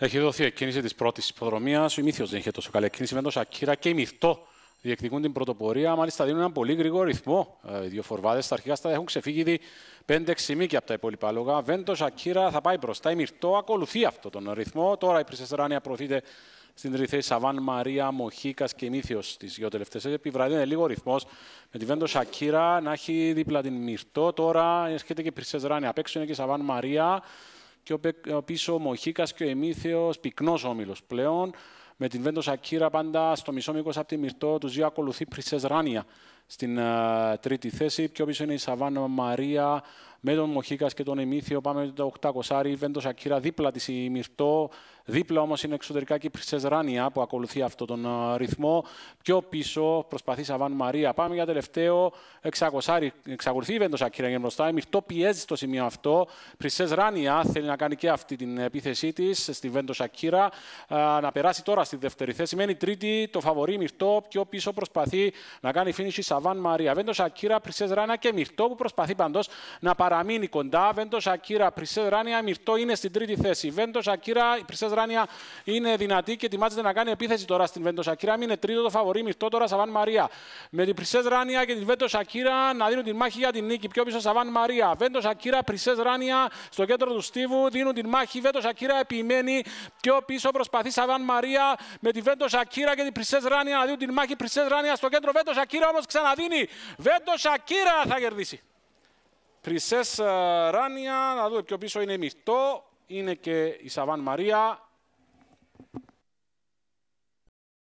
Έχει δοθεί εκκίνηση της πρώτης υποδρομίας. Ο Μύθιος δεν είχε τόσο καλή εκκίνηση με Ακύρα και η Μυθτό διεκδικούν την πρωτοπορία. Μάλιστα δίνουν έναν πολύ γρήγορο ρυθμό. Ε, οι δύο φορβάδες στα αρχικά στάδια έχουν ξεφύγει ήδη 5-6 μήκια από τα υπόλοιπα λόγα. Βέντο Ακύρα θα πάει μπροστά. Η Μυρτό ακολουθεί αυτο τον ρυθμό. Τώρα η ρανια προωθείται στην τρίτη θέση Σαβάν Μαρία, Μοχίκας και Μύθιος στι δύο τελευταίες. Επιβραδύνει λίγο ρυθμός με τη Βέντο Ακύρα να έχει δίπλα την Μυρτό. Τώρα έρχεται και η Πρισεσράνια απ' έξω είναι και η Σαβάν Μαρία. Ε, και ο πίσω ο Μοχίκας και ο Εμίθεο, πυκνό όμιλος πλέον. Με την Βέντος Ακύρα πάντα στο μισό μήκος από τη Μυρτό, τους δύο ακολουθεί Πρισέ Ράνια στην τρίτη θέση. Πιο πίσω είναι η Σαβάνα Μαρία με τον Μοχίκας και τον Εμίθιο. Πάμε με το 800 Κοσάρι, Βέντος Ακύρα δίπλα της η Μυρτό. Δίπλα όμως είναι εξωτερικά και η Ράνια που ακολουθεί αυτόν τον ρυθμό. Πιο πίσω προσπαθεί η Σαβάν Μαρία. Πάμε για τελευταίο. 600 εξακολουθεί η Βέντος Ακύρα για μπροστά. Η Μυρτό πιέζει στο σημείο αυτό. Πρισσέ Ράνια θέλει να κάνει και αυτή την επίθεσή της στη Βέντος Ακύρα. να περάσει τώρα στη δεύτερη θέση. Μένει τρίτη το φαβορή Μυρτό. Πιο πίσω προσπαθεί να κάνει finish Σαβάν Μαρία. Βέντο Ακύρα Πρισέ Ράνια και Μυρτό που προσπαθεί παντός να παραμείνει κοντά. Βέντο Ακύρα Πρισέ Ράνια, Μυρτό είναι στην τρίτη θέση. Βέντο Ακύρα Πρισέ Ράνια είναι δυνατή και ετοιμάζεται να κάνει επίθεση τώρα στην Βέντο Ακύρα. Είναι τρίτο το φαβορή, Μυρτό τώρα Σαβάν Μαρία. Με την Πρισές Ράνια και την Βέντο Ακύρα να δίνουν τη μάχη για την νίκη. Πιο πίσω Σαβάν Μαρία. Βέντο Ακύρα Πρισέ Ράνια στο κέντρο του Στίβου δίνουν την μάχη. Βέντο Ακύρα επιμένει πιο πίσω προσπαθεί Σαβάν Μαρία με τη Βέντο Ακύρα και την Πρισές Ράνια να δίνουν την μάχη. Πρισές Ράνια στο κέντρο Βέντο Ακύρα όμως ξανα να δίνει. Βέντο Σακύρα θα κερδίσει. Πρισσέ ε, Ράνια, να δούμε πιο πίσω είναι η είναι και η Σαβάν Μαρία,